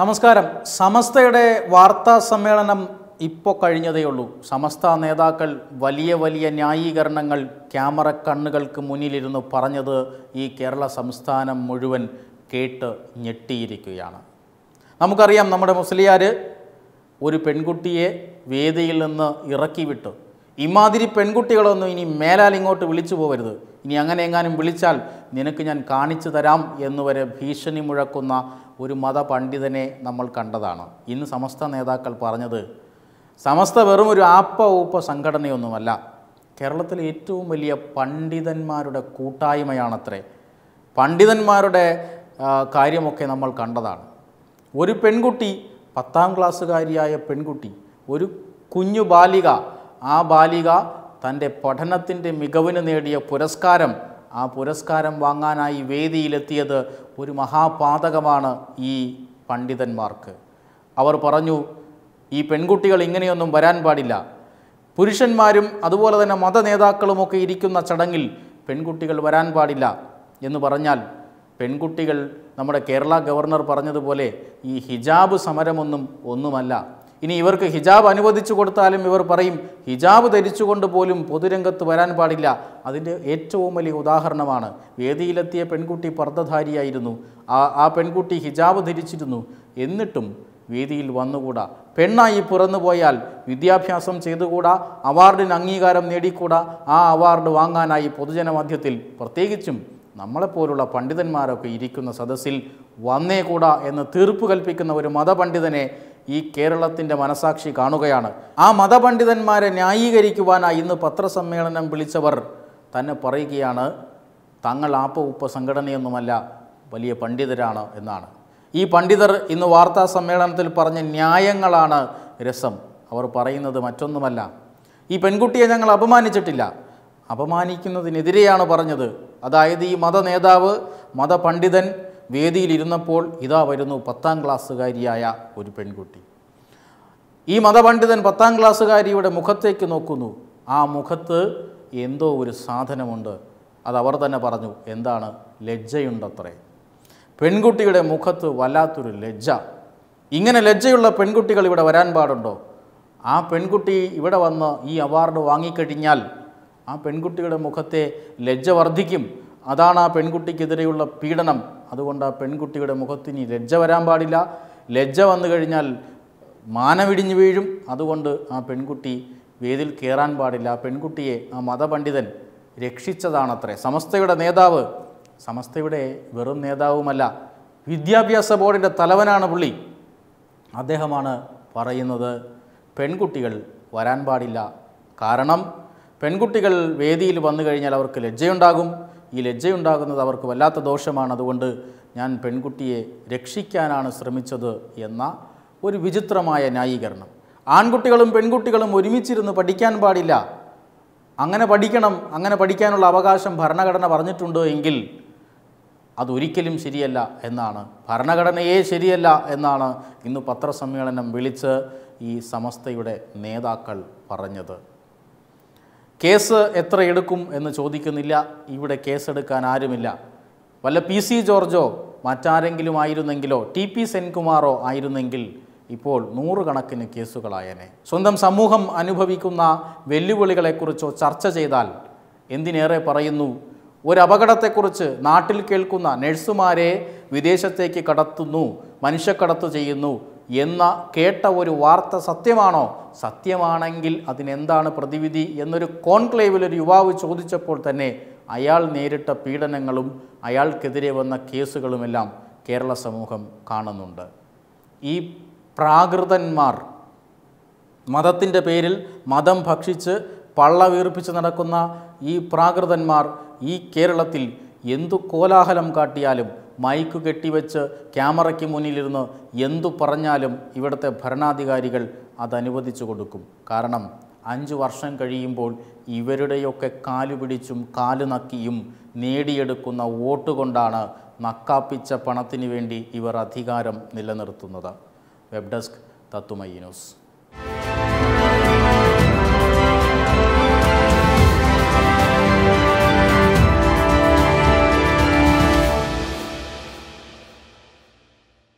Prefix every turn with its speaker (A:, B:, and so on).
A: നമസ്കാരം സമസ്തയുടെ വാർത്താ സമ്മേളനം ഇപ്പോൾ കഴിഞ്ഞതേയുള്ളൂ സമസ്ത നേതാക്കൾ വലിയ വലിയ ന്യായീകരണങ്ങൾ ക്യാമറ കണ്ണുകൾക്ക് മുന്നിലിരുന്ന് പറഞ്ഞത് ഈ കേരള സംസ്ഥാനം മുഴുവൻ കേട്ട് ഞെട്ടിയിരിക്കുകയാണ് നമുക്കറിയാം നമ്മുടെ മുസ്ലിയാർ ഒരു പെൺകുട്ടിയെ വേദിയിൽ നിന്ന് ഇറക്കിവിട്ട് ഇമാതിരി പെൺകുട്ടികളൊന്നും ഇനി മേലാൽ ഇങ്ങോട്ട് വിളിച്ചു പോകരുത് ഇനി അങ്ങനെ എങ്ങാനും വിളിച്ചാൽ നിനക്ക് ഞാൻ കാണിച്ചു തരാം എന്നുവരെ ഭീഷണി മുഴക്കുന്ന ഒരു മതപണ്ഡിതനെ നമ്മൾ കണ്ടതാണ് ഇന്ന് സമസ്ത നേതാക്കൾ പറഞ്ഞത് സമസ്ത വെറും ഒരു ആപ്പ ഊപ്പ സംഘടനയൊന്നുമല്ല കേരളത്തിലെ ഏറ്റവും വലിയ പണ്ഡിതന്മാരുടെ കൂട്ടായ്മയാണത്രേ പണ്ഡിതന്മാരുടെ കാര്യമൊക്കെ നമ്മൾ കണ്ടതാണ് ഒരു പെൺകുട്ടി പത്താം ക്ലാസ്സുകാരിയായ പെൺകുട്ടി ഒരു കുഞ്ഞു ബാലിക ആ ബാലിക തൻ്റെ പഠനത്തിൻ്റെ മികവിന് നേടിയ പുരസ്കാരം ആ പുരസ്കാരം വാങ്ങാനായി വേദിയിലെത്തിയത് ഒരു മഹാപാതകമാണ് ഈ പണ്ഡിതന്മാർക്ക് അവർ പറഞ്ഞു ഈ പെൺകുട്ടികൾ ഇങ്ങനെയൊന്നും വരാൻ പാടില്ല പുരുഷന്മാരും അതുപോലെ തന്നെ മത നേതാക്കളുമൊക്കെ ഇരിക്കുന്ന ചടങ്ങിൽ പെൺകുട്ടികൾ വരാൻ പാടില്ല എന്ന് പറഞ്ഞാൽ പെൺകുട്ടികൾ നമ്മുടെ കേരള ഗവർണർ പറഞ്ഞതുപോലെ ഈ ഹിജാബ് സമരമൊന്നും ഒന്നുമല്ല ഇനി ഇവർക്ക് ഹിജാബ് അനുവദിച്ചു കൊടുത്താലും ഇവർ പറയും ഹിജാബ് ധരിച്ചുകൊണ്ട് പോലും പൊതുരംഗത്ത് വരാൻ പാടില്ല അതിൻ്റെ ഏറ്റവും വലിയ ഉദാഹരണമാണ് വേദിയിലെത്തിയ പെൺകുട്ടി പർദ്ധധാരിയായിരുന്നു ആ ആ പെൺകുട്ടി ഹിജാബ് ധരിച്ചിരുന്നു എന്നിട്ടും വേദിയിൽ വന്നുകൂടാ പെണ്ണായി പുറന്നുപോയാൽ വിദ്യാഭ്യാസം ചെയ്തുകൂടാ അവാർഡിന് അംഗീകാരം നേടിക്കൂടാ ആ അവാർഡ് വാങ്ങാനായി പൊതുജനമധ്യത്തിൽ പ്രത്യേകിച്ചും നമ്മളെപ്പോലുള്ള പണ്ഡിതന്മാരൊക്കെ ഇരിക്കുന്ന സദസ്സിൽ വന്നേകൂടാ എന്ന് തീർപ്പ് കൽപ്പിക്കുന്ന ഒരു മതപണ്ഡിതനെ ഈ കേരളത്തിൻ്റെ മനസാക്ഷി കാണുകയാണ് ആ മതപണ്ഡിതന്മാരെ ന്യായീകരിക്കുവാനായി ഇന്ന് പത്രസമ്മേളനം വിളിച്ചവർ തന്നെ പറയുകയാണ് തങ്ങൾ ആപ്പ ഉപ്പ സംഘടനയൊന്നുമല്ല വലിയ പണ്ഡിതരാണ് എന്നാണ് ഈ പണ്ഡിതർ ഇന്ന് വാർത്താ സമ്മേളനത്തിൽ പറഞ്ഞ ന്യായങ്ങളാണ് രസം അവർ പറയുന്നത് മറ്റൊന്നുമല്ല ഈ പെൺകുട്ടിയെ ഞങ്ങൾ അപമാനിച്ചിട്ടില്ല അപമാനിക്കുന്നതിനെതിരെയാണ് പറഞ്ഞത് അതായത് ഈ മത നേതാവ് മതപണ്ഡിതൻ വേദിയിലിരുന്നപ്പോൾ ഇതാ വരുന്നു പത്താം ക്ലാസ്സുകാരിയായ ഒരു പെൺകുട്ടി ഈ മതപണ്ഡിതൻ പത്താം ക്ലാസ്സുകാരിയുടെ മുഖത്തേക്ക് നോക്കുന്നു ആ മുഖത്ത് എന്തോ ഒരു സാധനമുണ്ട് അത് അവർ തന്നെ പറഞ്ഞു എന്താണ് ലജ്ജയുണ്ടത്രേ പെൺകുട്ടിയുടെ മുഖത്ത് വല്ലാത്തൊരു ലജ്ജ ഇങ്ങനെ ലജ്ജയുള്ള പെൺകുട്ടികൾ ഇവിടെ വരാൻ പാടുണ്ടോ ആ പെൺകുട്ടി ഇവിടെ വന്ന് ഈ അവാർഡ് വാങ്ങിക്കഴിഞ്ഞാൽ ആ പെൺകുട്ടിയുടെ മുഖത്തെ ലജ്ജ വർദ്ധിക്കും അതാണ് ആ പെൺകുട്ടിക്കെതിരെയുള്ള പീഡനം അതുകൊണ്ട് ആ പെൺകുട്ടിയുടെ മുഖത്തിന് ലജ്ജ വരാൻ പാടില്ല ലജ്ജ വന്നു കഴിഞ്ഞാൽ മാനമിടിഞ്ഞു വീഴും അതുകൊണ്ട് ആ പെൺകുട്ടി വേദിൽ കയറാൻ പാടില്ല ആ പെൺകുട്ടിയെ ആ മതപണ്ഡിതൻ രക്ഷിച്ചതാണത്രേ സമസ്തയുടെ നേതാവ് സമസ്തയുടെ വെറും നേതാവുമല്ല വിദ്യാഭ്യാസ ബോർഡിൻ്റെ തലവനാണ് പുള്ളി അദ്ദേഹമാണ് പറയുന്നത് പെൺകുട്ടികൾ വരാൻ പാടില്ല കാരണം പെൺകുട്ടികൾ വേദിയിൽ വന്നു കഴിഞ്ഞാൽ അവർക്ക് ലജ്ജയുണ്ടാകും ഈ ലജ്ജയുണ്ടാകുന്നത് അവർക്ക് വല്ലാത്ത ദോഷമാണ് അതുകൊണ്ട് ഞാൻ പെൺകുട്ടിയെ രക്ഷിക്കാനാണ് ശ്രമിച്ചത് എന്ന ഒരു വിചിത്രമായ ന്യായീകരണം ആൺകുട്ടികളും പെൺകുട്ടികളും ഒരുമിച്ചിരുന്ന് പഠിക്കാൻ പാടില്ല അങ്ങനെ പഠിക്കണം അങ്ങനെ പഠിക്കാനുള്ള അവകാശം ഭരണഘടന പറഞ്ഞിട്ടുണ്ട് എങ്കിൽ അതൊരിക്കലും ശരിയല്ല എന്നാണ് ഭരണഘടനയെ ശരിയല്ല എന്നാണ് ഇന്ന് പത്രസമ്മേളനം വിളിച്ച് ഈ സമസ്തയുടെ നേതാക്കൾ പറഞ്ഞത് കേസ് എത്ര എടുക്കും എന്ന് ചോദിക്കുന്നില്ല ഇവിടെ കേസെടുക്കാൻ ആരുമില്ല വല്ല പി സി ജോർജോ മറ്റാരെങ്കിലും ആയിരുന്നെങ്കിലോ ടി പി സെൻകുമാറോ ആയിരുന്നെങ്കിൽ ഇപ്പോൾ നൂറുകണക്കിന് കേസുകളായനെ സ്വന്തം സമൂഹം അനുഭവിക്കുന്ന വെല്ലുവിളികളെക്കുറിച്ചോ ചർച്ച ചെയ്താൽ എന്തിനേറെ പറയുന്നു ഒരു അപകടത്തെക്കുറിച്ച് നാട്ടിൽ കേൾക്കുന്ന നഴ്സുമാരെ വിദേശത്തേക്ക് കടത്തുന്നു മനുഷ്യക്കടത്ത് ചെയ്യുന്നു എന്ന കേട്ട ഒരു വാർത്ത സത്യമാണോ സത്യമാണെങ്കിൽ അതിനെന്താണ് പ്രതിവിധി എന്നൊരു കോൺക്ലേവിൽ ഒരു യുവാവ് ചോദിച്ചപ്പോൾ തന്നെ അയാൾ നേരിട്ട പീഡനങ്ങളും അയാൾക്കെതിരെ വന്ന കേസുകളുമെല്ലാം കേരള സമൂഹം കാണുന്നുണ്ട് ഈ പ്രാകൃതന്മാർ മതത്തിൻ്റെ പേരിൽ മതം ഭക്ഷിച്ച് പള്ള വീർപ്പിച്ച് നടക്കുന്ന ഈ പ്രാകൃതന്മാർ ഈ കേരളത്തിൽ എന്തു കോലാഹലം കാട്ടിയാലും മൈക്ക് കെട്ടിവെച്ച് ക്യാമറയ്ക്ക് മുന്നിലിരുന്ന് എന്തു പറഞ്ഞാലും ഇവിടുത്തെ ഭരണാധികാരികൾ അതനുവദിച്ചു കൊടുക്കും കാരണം അഞ്ച് വർഷം കഴിയുമ്പോൾ ഇവരുടെയൊക്കെ പിടിച്ചും കാല് നക്കിയും നേടിയെടുക്കുന്ന വോട്ട് കൊണ്ടാണ് നക്കാപ്പിച്ച പണത്തിനു വേണ്ടി ഇവർ അധികാരം നിലനിർത്തുന്നത് വെബ് ഡെസ്ക് തത്തുമൈ ന്യൂസ്